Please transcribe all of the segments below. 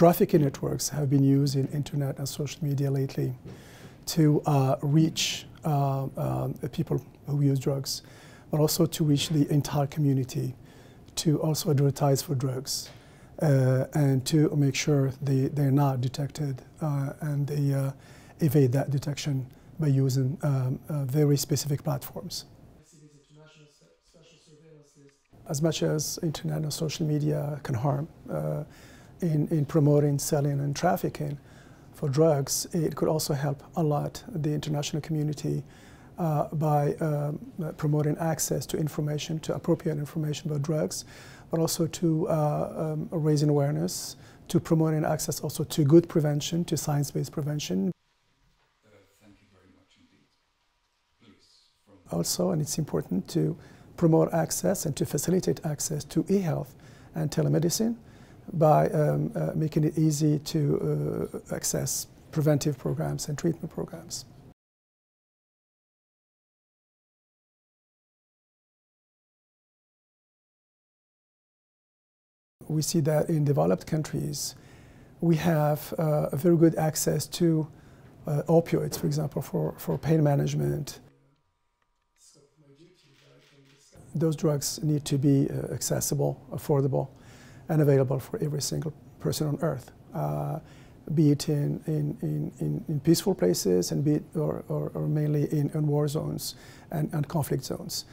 trafficking networks have been using internet and social media lately to uh, reach uh, uh, people who use drugs, but also to reach the entire community, to also advertise for drugs, uh, and to make sure they, they're not detected uh, and they uh, evade that detection by using um, very specific platforms. As much as internet and social media can harm, in, in promoting, selling, and trafficking for drugs, it could also help a lot the international community uh, by um, promoting access to information, to appropriate information about drugs, but also to uh, um, raising awareness, to promoting access also to good prevention, to science-based prevention. thank you very much indeed. also, and it's important to promote access and to facilitate access to e-health and telemedicine by um, uh, making it easy to uh, access preventive programs and treatment programs. We see that in developed countries, we have uh, very good access to uh, opioids, for example, for, for pain management. Those drugs need to be uh, accessible, affordable, and available for every single person on earth, uh, be it in, in, in, in, peaceful places and be it or, or, or mainly in, in, war zones and, and conflict zones.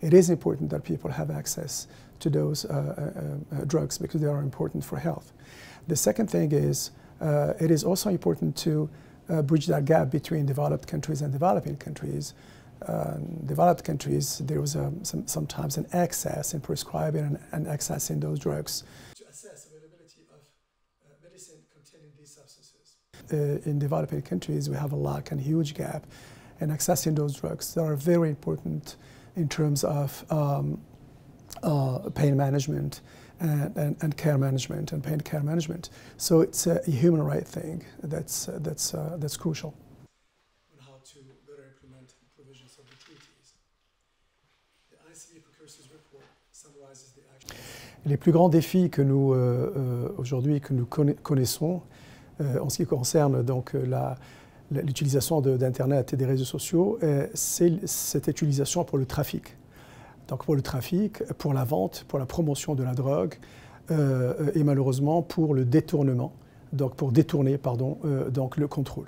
It is important that people have access to those uh, uh, uh drugs because they are important for health. The second thing is uh, it is also important to uh, bridge that gap between developed countries and developing countries uh, developed countries, there was a, some, sometimes an excess in prescribing and, and excess in those drugs. To assess availability of uh, medicine containing these substances. Uh, in developing countries, we have a lack and huge gap in accessing those drugs that are very important in terms of um, uh, pain management and, and, and, care management and pain care management. So it's a human right thing that's, that's, uh, that's crucial. Les plus grands défis que nous euh, euh, aujourd'hui que nous connaissons euh, en ce qui concerne donc l'utilisation d'internet et des réseaux sociaux, c'est cette utilisation pour le trafic. Donc pour le trafic, pour la vente, pour la promotion de la drogue et malheureusement pour le détournement donc pour détourner pardon, donc le contrôle.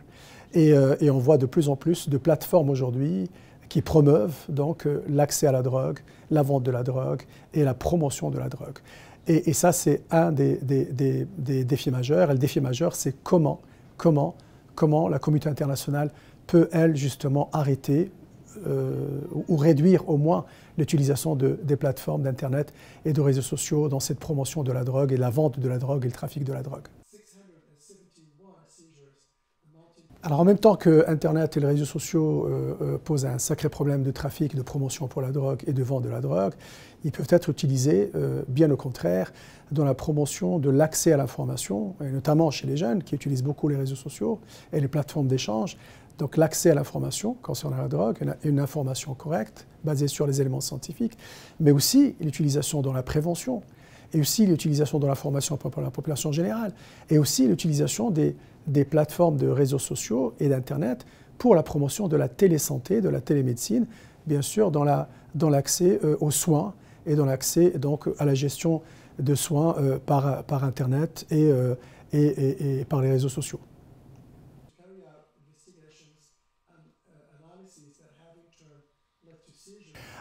et, on voit de plus en plus de plateformes aujourd'hui qui promeuvent donc euh, l'accès à la drogue, la vente de la drogue et la promotion de la drogue. Et, ça, c'est un des, défis majeurs. Et le défi majeur, c'est comment, comment, comment la communauté internationale peut, elle, justement, arrêter euh, ou réduire au moins l'utilisation de, des plateformes d'Internet et de réseaux sociaux dans cette promotion de la drogue et la vente de la drogue et le trafic de la drogue. Alors en même temps que Internet et les réseaux sociaux euh, euh, posent un sacré problème de trafic, de promotion pour la drogue et de vente de la drogue, ils peuvent être utilisés, euh, bien au contraire, dans la promotion de l'accès à l'information, notamment chez les jeunes qui utilisent beaucoup les réseaux sociaux et les plateformes d'échange. Donc l'accès à l'information concernant la drogue, une, une information correcte, basée sur les éléments scientifiques, mais aussi l'utilisation dans la prévention, et aussi l'utilisation dans la formation pour la population générale, et aussi l'utilisation des des plateformes de réseaux sociaux et d'Internet pour la promotion de la télésanté, de la télémédecine, bien sûr dans l'accès la, dans euh, aux soins et dans l'accès donc à la gestion de soins euh, par, par, Internet et, euh, et, et, et, par les réseaux sociaux.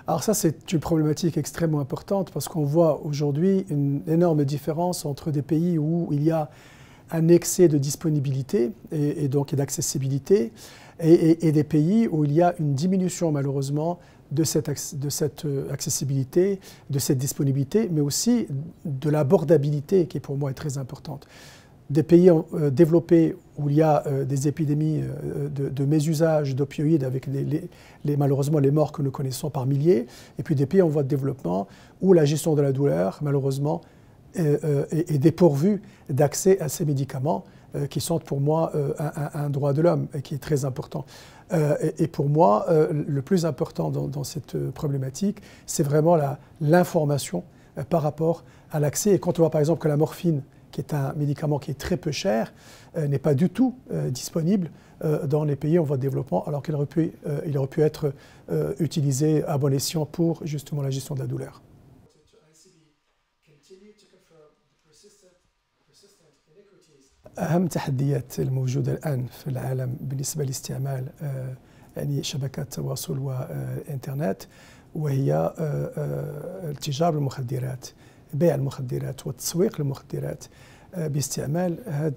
Alors ça, c'est une problématique extrêmement importante parce qu'on voit aujourd'hui une énorme différence entre des pays où il y a un excès de disponibilité et, donc d'accessibilité et, des pays où il y a une diminution malheureusement de cette, de cette euh, accessibilité, de cette disponibilité, mais aussi de l'abordabilité qui pour moi est très importante. Des pays euh, développés où il y a euh, des épidémies de, de mésusage d'opioïdes avec malheureusement les morts que nous connaissons par milliers, et puis des pays en voie de développement où la gestion de la douleur malheureusement et euh, dépourvu d'accès à ces médicaments euh, qui sont pour moi euh, un, droit de l'homme et qui est très important. et, pour moi, le plus important dans, cette problématique, c'est vraiment l'information par rapport à l'accès. Et quand on voit par exemple que la morphine, qui est un médicament qui est très peu cher, n'est pas du tout disponible dans les pays en voie de développement, alors qu'il aurait, pu, il aurait pu être utilisé à bon escient pour justement la gestion de la douleur. أهم التحديات الموجودة الآن في العالم بالنسبة لاستعمال آه، يعني شبكات التواصل والإنترنت وهي آه، آه، التجارة بالمخدرات بيع المخدرات والتسويق للمخدرات باستعمال هذه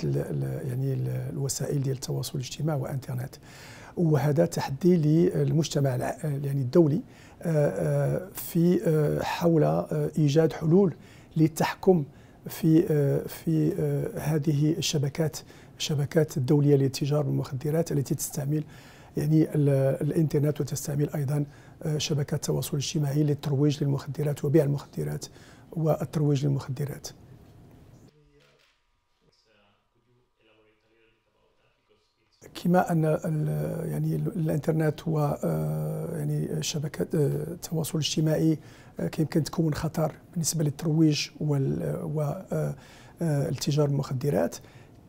يعني الوسائل ديال التواصل الاجتماعي والانترنت وهذا تحدي للمجتمع يعني الدولي في حول ايجاد حلول للتحكم في آه، في آه، هذه الشبكات الشبكات الدوليه للتجاره بالمخدرات التي تستعمل يعني الانترنت وتستعمل ايضا آه، شبكات التواصل الاجتماعي للترويج للمخدرات وبيع المخدرات والترويج للمخدرات كما ان يعني الانترنت هو آه، يعني شبكه آه، التواصل الاجتماعي آه، كيمكن تكون خطر بالنسبه للترويج والتجار المخدرات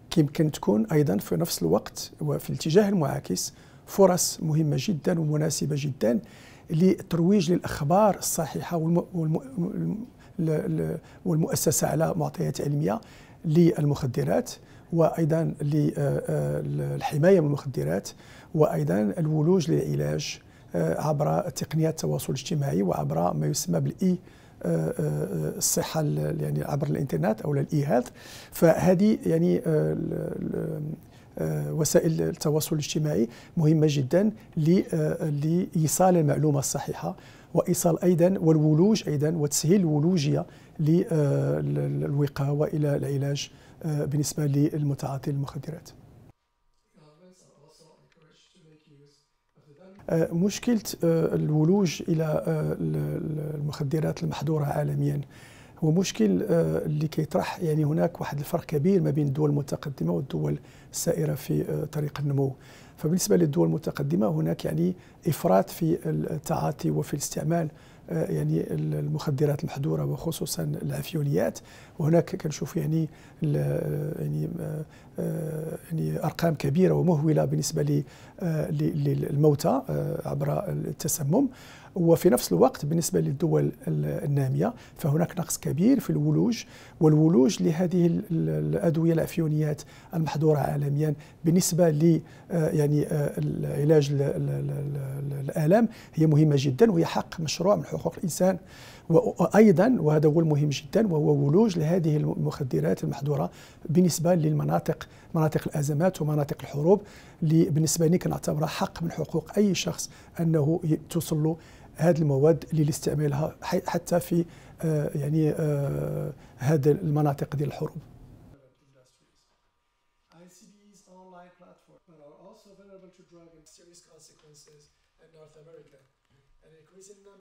كيمكن تكون ايضا في نفس الوقت وفي الاتجاه المعاكس فرص مهمه جدا ومناسبه جدا للترويج للاخبار الصحيحه والمؤسسه على معطيات علميه للمخدرات وايضا للحمايه آه، آه، من المخدرات وايضا الولوج للعلاج آه، عبر تقنيات التواصل الاجتماعي وعبر ما يسمى بالاي e، الصحه يعني عبر الانترنت او الاي هيلث فهذه يعني وسائل التواصل الاجتماعي مهمه جدا لايصال المعلومه الصحيحه وايصال ايضا والولوج ايضا وتسهيل الولوجيه للوقايه والى العلاج آه، بالنسبة للمتعاطي المخدرات آه، مشكلة آه، الولوج إلى المخدرات المحظورة عالميا هو مشكل اللي كيطرح يعني هناك واحد الفرق كبير ما بين الدول المتقدمة والدول السائرة في طريق النمو فبالنسبة للدول المتقدمة هناك يعني إفراط في التعاطي وفي الاستعمال آه، يعني المخدرات المحظوره وخصوصا العفيونيات وهناك كنشوف يعني آه، يعني آه، يعني ارقام كبيره ومهوله بالنسبه للموتى عبر التسمم وفي نفس الوقت بالنسبة للدول النامية فهناك نقص كبير في الولوج والولوج لهذه الأدوية الافيونيات المحظورة عالميا بالنسبة ل يعني علاج الآلام هي مهمة جدا وهي حق مشروع من حقوق حقوق الانسان وايضا وهذا هو المهم جدا وهو ولوج لهذه المخدرات المحظوره بالنسبه للمناطق مناطق الازمات ومناطق الحروب اللي بالنسبه لي كنعتبرها حق من حقوق اي شخص انه توصل له هذه المواد للاستعمالها حتى في آه، يعني آه، هذه المناطق ديال الحروب